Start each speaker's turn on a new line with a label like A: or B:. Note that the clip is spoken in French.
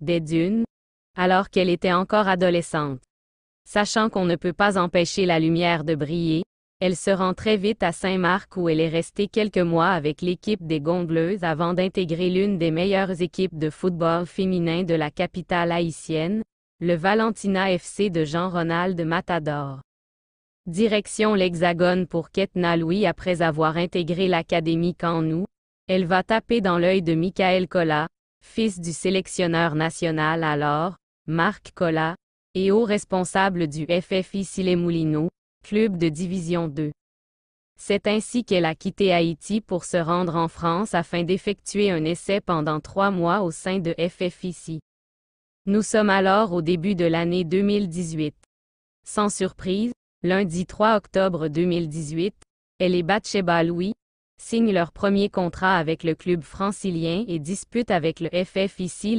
A: des dunes, alors qu'elle était encore adolescente. Sachant qu'on ne peut pas empêcher la lumière de briller, elle se rend très vite à Saint-Marc où elle est restée quelques mois avec l'équipe des Gondleuses avant d'intégrer l'une des meilleures équipes de football féminin de la capitale haïtienne, le Valentina FC de Jean-Ronald Matador. Direction l'Hexagone pour Ketna Louis après avoir intégré l'Académie Canou, elle va taper dans l'œil de Michael Collat, fils du sélectionneur national alors, Marc Collat, et haut responsable du FFI Les club de Division 2. C'est ainsi qu'elle a quitté Haïti pour se rendre en France afin d'effectuer un essai pendant trois mois au sein de FFIC. Nous sommes alors au début de l'année 2018. Sans surprise, lundi 3 octobre 2018, elle est chez Louis, signent leur premier contrat avec le club francilien et disputent avec le FF ici